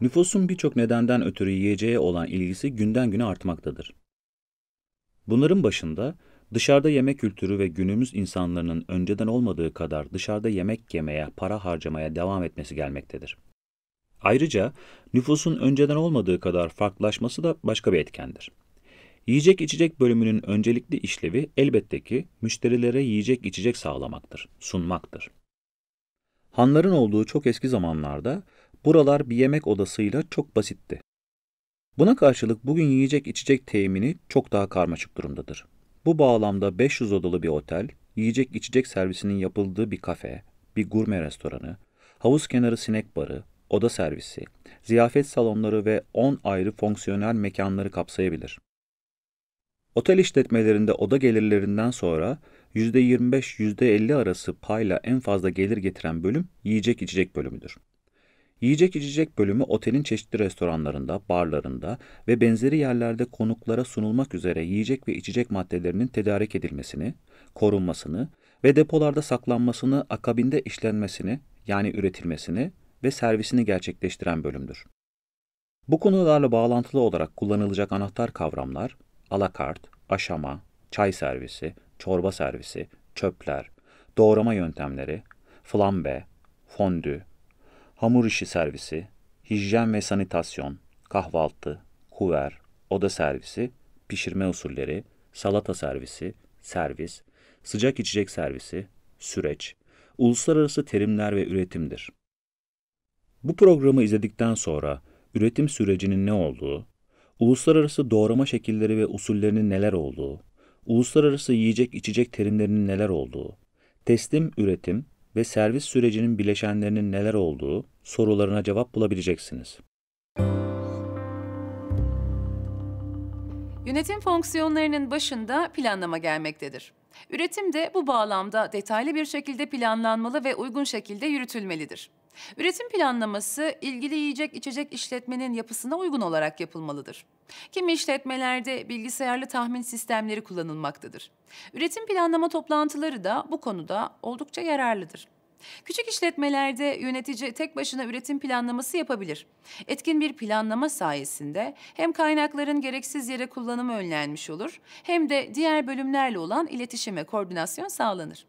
Nüfusun birçok nedenden ötürü yiyeceğe olan ilgisi günden güne artmaktadır. Bunların başında dışarıda yemek kültürü ve günümüz insanların önceden olmadığı kadar dışarıda yemek yemeye, para harcamaya devam etmesi gelmektedir. Ayrıca nüfusun önceden olmadığı kadar farklılaşması da başka bir etkendir. Yiyecek içecek bölümünün öncelikli işlevi elbette ki müşterilere yiyecek içecek sağlamaktır, sunmaktır. Hanların olduğu çok eski zamanlarda Buralar bir yemek odasıyla çok basitti. Buna karşılık bugün yiyecek içecek temini çok daha karmaşık durumdadır. Bu bağlamda 500 odalı bir otel, yiyecek içecek servisinin yapıldığı bir kafe, bir gurme restoranı, havuz kenarı sinek barı, oda servisi, ziyafet salonları ve 10 ayrı fonksiyonel mekanları kapsayabilir. Otel işletmelerinde oda gelirlerinden sonra %25-%50 arası payla en fazla gelir getiren bölüm yiyecek içecek bölümüdür. Yiyecek içecek bölümü otelin çeşitli restoranlarında, barlarında ve benzeri yerlerde konuklara sunulmak üzere yiyecek ve içecek maddelerinin tedarik edilmesini, korunmasını ve depolarda saklanmasını akabinde işlenmesini yani üretilmesini ve servisini gerçekleştiren bölümdür. Bu konularla bağlantılı olarak kullanılacak anahtar kavramlar alakart, aşama, çay servisi, çorba servisi, çöpler, doğrama yöntemleri, flambe, fondü, hamur işi servisi, hijyen ve sanitasyon, kahvaltı, kuver, oda servisi, pişirme usulleri, salata servisi, servis, sıcak içecek servisi, süreç, uluslararası terimler ve üretimdir. Bu programı izledikten sonra üretim sürecinin ne olduğu, uluslararası doğrama şekilleri ve usullerinin neler olduğu, uluslararası yiyecek içecek terimlerinin neler olduğu, teslim, üretim ve servis sürecinin bileşenlerinin neler olduğu sorularına cevap bulabileceksiniz. Yönetim fonksiyonlarının başında planlama gelmektedir. Üretim de bu bağlamda detaylı bir şekilde planlanmalı ve uygun şekilde yürütülmelidir. Üretim planlaması ilgili yiyecek içecek işletmenin yapısına uygun olarak yapılmalıdır. Kimi işletmelerde bilgisayarlı tahmin sistemleri kullanılmaktadır. Üretim planlama toplantıları da bu konuda oldukça yararlıdır. Küçük işletmelerde yönetici tek başına üretim planlaması yapabilir. Etkin bir planlama sayesinde hem kaynakların gereksiz yere kullanımı önlenmiş olur hem de diğer bölümlerle olan iletişim ve koordinasyon sağlanır.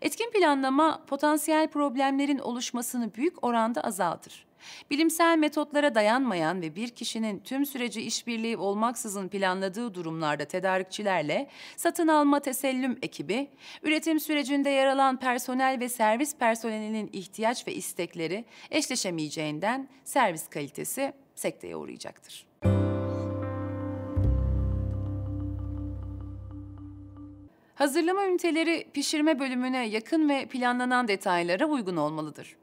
Etkin planlama potansiyel problemlerin oluşmasını büyük oranda azaltır. Bilimsel metotlara dayanmayan ve bir kişinin tüm süreci işbirliği olmaksızın planladığı durumlarda tedarikçilerle satın alma tesellüm ekibi, üretim sürecinde yer alan personel ve servis personelinin ihtiyaç ve istekleri eşleşemeyeceğinden servis kalitesi sekteye uğrayacaktır. Hazırlama üniteleri pişirme bölümüne yakın ve planlanan detaylara uygun olmalıdır.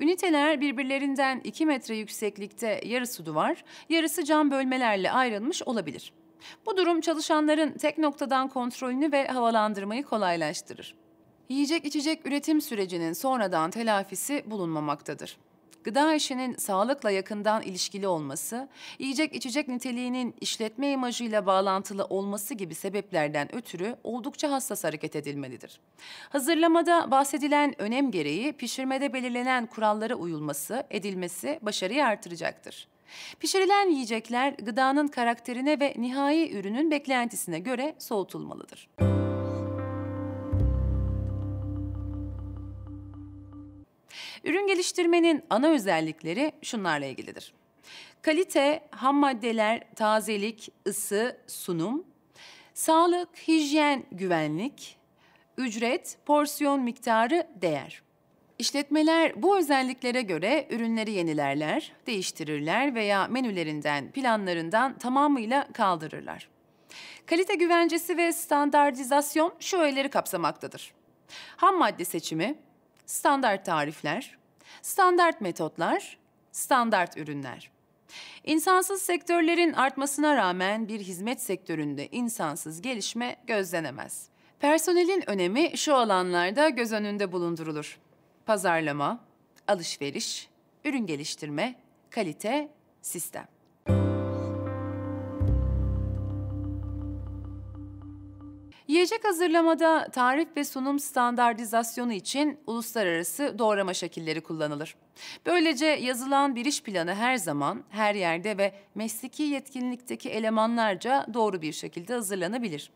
Üniteler birbirlerinden 2 metre yükseklikte yarısı duvar, yarısı cam bölmelerle ayrılmış olabilir. Bu durum çalışanların tek noktadan kontrolünü ve havalandırmayı kolaylaştırır. Yiyecek içecek üretim sürecinin sonradan telafisi bulunmamaktadır. Gıda işinin sağlıkla yakından ilişkili olması, yiyecek içecek niteliğinin işletme imajıyla bağlantılı olması gibi sebeplerden ötürü oldukça hassas hareket edilmelidir. Hazırlamada bahsedilen önem gereği pişirmede belirlenen kurallara uyulması, edilmesi başarıyı artıracaktır. Pişirilen yiyecekler gıdanın karakterine ve nihai ürünün beklentisine göre soğutulmalıdır. Müzik Ürün geliştirmenin ana özellikleri şunlarla ilgilidir. Kalite, ham maddeler, tazelik, ısı, sunum, sağlık, hijyen, güvenlik, ücret, porsiyon miktarı, değer. İşletmeler bu özelliklere göre ürünleri yenilerler, değiştirirler veya menülerinden, planlarından tamamıyla kaldırırlar. Kalite güvencesi ve standartizasyon şu öğeleri kapsamaktadır. Ham madde seçimi, standart tarifler, standart metotlar, standart ürünler. İnsansız sektörlerin artmasına rağmen bir hizmet sektöründe insansız gelişme gözlenemez. Personelin önemi şu alanlarda göz önünde bulundurulur. Pazarlama, alışveriş, ürün geliştirme, kalite, sistem. Yiyecek hazırlamada tarif ve sunum standartizasyonu için uluslararası doğrama şekilleri kullanılır. Böylece yazılan bir iş planı her zaman, her yerde ve mesleki yetkinlikteki elemanlarca doğru bir şekilde hazırlanabilir.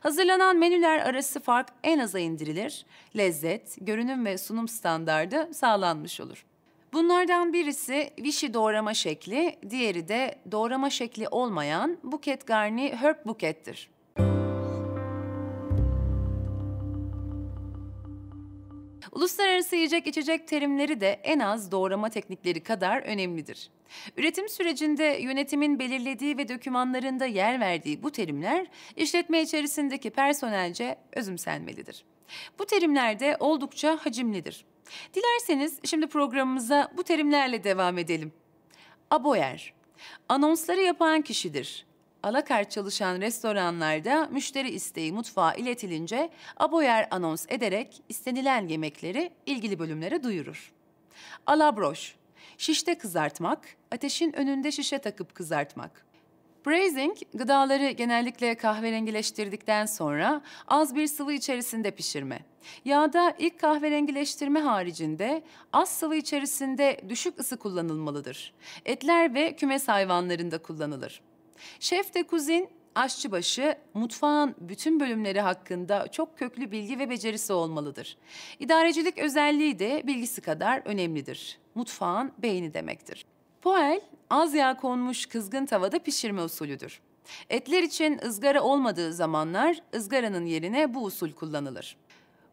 Hazırlanan menüler arası fark en aza indirilir, lezzet, görünüm ve sunum standardı sağlanmış olur. Bunlardan birisi vişi doğrama şekli, diğeri de doğrama şekli olmayan buket garni herb bukettir. Uluslararası yiyecek içecek terimleri de en az doğrama teknikleri kadar önemlidir. Üretim sürecinde yönetimin belirlediği ve dokümanlarında yer verdiği bu terimler işletme içerisindeki personelce özümsenmelidir. Bu terimler de oldukça hacimlidir. Dilerseniz şimdi programımıza bu terimlerle devam edelim. Aboyer, anonsları yapan kişidir alakart çalışan restoranlarda müşteri isteği mutfağa iletilince aboyer anons ederek istenilen yemekleri ilgili bölümlere duyurur. Alabroş, şişte kızartmak, ateşin önünde şişe takıp kızartmak. Braising, gıdaları genellikle kahverengileştirdikten sonra az bir sıvı içerisinde pişirme. Yağda ilk kahverengileştirme haricinde az sıvı içerisinde düşük ısı kullanılmalıdır. Etler ve kümes hayvanlarında kullanılır. Şef de Kuzin aşçıbaşı mutfağın bütün bölümleri hakkında çok köklü bilgi ve becerisi olmalıdır. İdarecilik özelliği de bilgisi kadar önemlidir. Mutfağın beyni demektir. Poel, az yağ konmuş kızgın tavada pişirme usulüdür. Etler için ızgara olmadığı zamanlar ızgaranın yerine bu usul kullanılır.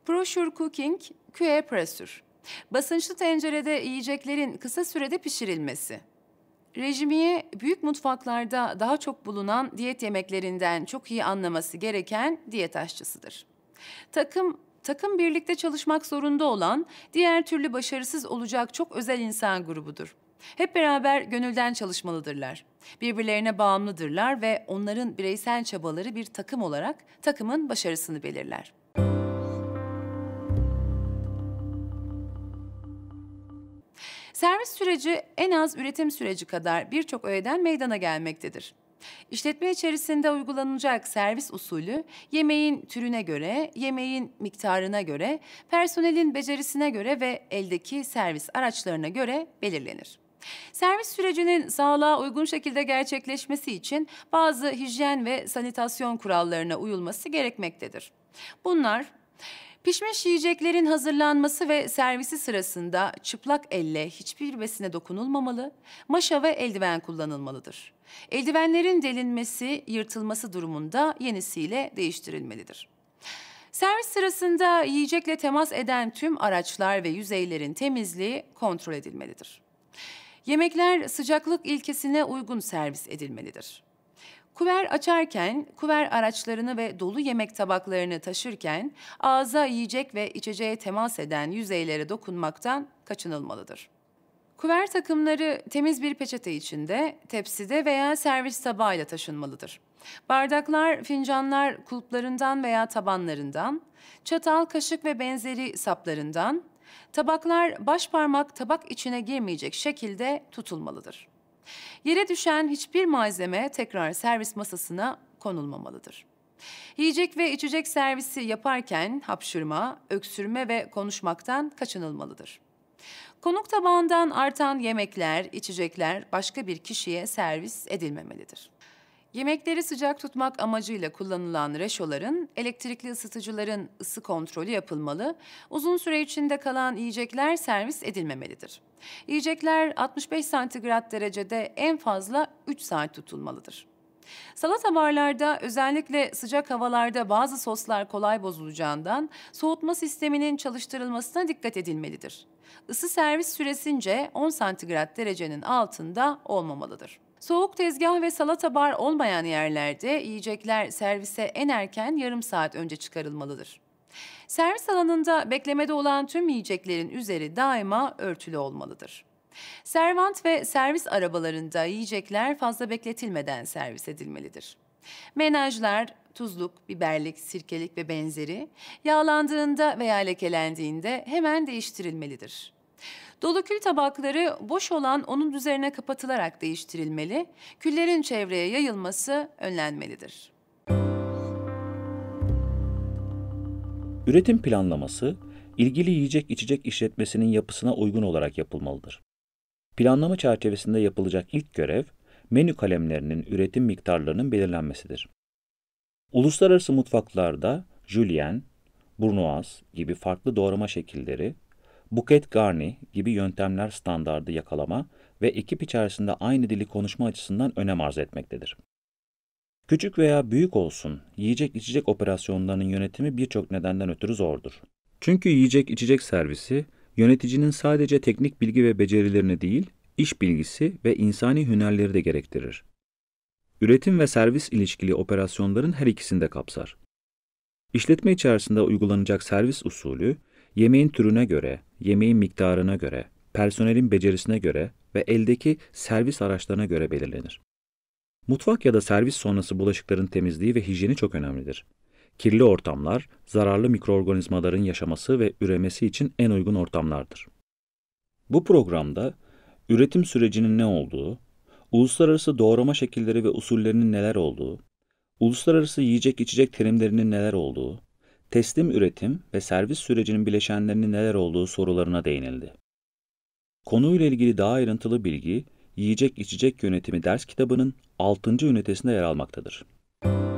Pressure cooking, küe pressure. Basınçlı tencerede yiyeceklerin kısa sürede pişirilmesi. Rejimiye büyük mutfaklarda daha çok bulunan diyet yemeklerinden çok iyi anlaması gereken diyet aşçısıdır. Takım takım birlikte çalışmak zorunda olan, diğer türlü başarısız olacak çok özel insan grubudur. Hep beraber gönülden çalışmalıdırlar. Birbirlerine bağımlıdırlar ve onların bireysel çabaları bir takım olarak takımın başarısını belirler. Servis süreci en az üretim süreci kadar birçok öğeden meydana gelmektedir. İşletme içerisinde uygulanacak servis usulü yemeğin türüne göre, yemeğin miktarına göre, personelin becerisine göre ve eldeki servis araçlarına göre belirlenir. Servis sürecinin sağlığa uygun şekilde gerçekleşmesi için bazı hijyen ve sanitasyon kurallarına uyulması gerekmektedir. Bunlar Pişmiş yiyeceklerin hazırlanması ve servisi sırasında çıplak elle hiçbir besine dokunulmamalı, maşa ve eldiven kullanılmalıdır. Eldivenlerin delinmesi, yırtılması durumunda yenisiyle değiştirilmelidir. Servis sırasında yiyecekle temas eden tüm araçlar ve yüzeylerin temizliği kontrol edilmelidir. Yemekler sıcaklık ilkesine uygun servis edilmelidir. Kuver açarken, kuver araçlarını ve dolu yemek tabaklarını taşırken ağza yiyecek ve içeceğe temas eden yüzeylere dokunmaktan kaçınılmalıdır. Kuver takımları temiz bir peçete içinde, tepside veya servis tabağıyla taşınmalıdır. Bardaklar, fincanlar kulplarından veya tabanlarından, çatal, kaşık ve benzeri saplarından, tabaklar baş parmak tabak içine girmeyecek şekilde tutulmalıdır. Yere düşen hiçbir malzeme tekrar servis masasına konulmamalıdır. Yiyecek ve içecek servisi yaparken hapşırma, öksürme ve konuşmaktan kaçınılmalıdır. Konuk tabağından artan yemekler, içecekler başka bir kişiye servis edilmemelidir. Yemekleri sıcak tutmak amacıyla kullanılan reşoların, elektrikli ısıtıcıların ısı kontrolü yapılmalı, uzun süre içinde kalan yiyecekler servis edilmemelidir. Yiyecekler 65 santigrat derecede en fazla 3 saat tutulmalıdır. Salata barlarda özellikle sıcak havalarda bazı soslar kolay bozulacağından soğutma sisteminin çalıştırılmasına dikkat edilmelidir. Isı servis süresince 10 santigrat derecenin altında olmamalıdır. Soğuk tezgah ve salata bar olmayan yerlerde yiyecekler servise en erken yarım saat önce çıkarılmalıdır. Servis alanında beklemede olan tüm yiyeceklerin üzeri daima örtülü olmalıdır. Servant ve servis arabalarında yiyecekler fazla bekletilmeden servis edilmelidir. Menajlar tuzluk, biberlik, sirkelik ve benzeri yağlandığında veya lekelendiğinde hemen değiştirilmelidir. Dolu kül tabakları boş olan onun üzerine kapatılarak değiştirilmeli, küllerin çevreye yayılması önlenmelidir. Üretim planlaması ilgili yiyecek içecek işletmesinin yapısına uygun olarak yapılmalıdır. Planlama çerçevesinde yapılacak ilk görev, menü kalemlerinin üretim miktarlarının belirlenmesidir. Uluslararası mutfaklarda julien, brunoise gibi farklı doğrama şekilleri, bouquet garni gibi yöntemler standardı yakalama ve ekip içerisinde aynı dili konuşma açısından önem arz etmektedir. Küçük veya büyük olsun, yiyecek içecek operasyonlarının yönetimi birçok nedenden ötürü zordur. Çünkü yiyecek içecek servisi yöneticinin sadece teknik bilgi ve becerilerini değil, iş bilgisi ve insani hünerleri de gerektirir. Üretim ve servis ilişkili operasyonların her ikisini de kapsar. İşletme içerisinde uygulanacak servis usulü, yemeğin türüne göre, yemeğin miktarına göre, personelin becerisine göre ve eldeki servis araçlarına göre belirlenir. Mutfak ya da servis sonrası bulaşıkların temizliği ve hijyeni çok önemlidir kirli ortamlar, zararlı mikroorganizmaların yaşaması ve üremesi için en uygun ortamlardır. Bu programda üretim sürecinin ne olduğu, uluslararası doğrama şekilleri ve usullerinin neler olduğu, uluslararası yiyecek içecek terimlerinin neler olduğu, teslim üretim ve servis sürecinin bileşenlerinin neler olduğu sorularına değinildi. Konuyla ilgili daha ayrıntılı bilgi, Yiyecek İçecek Yönetimi ders kitabının 6. ünitesinde yer almaktadır. Müzik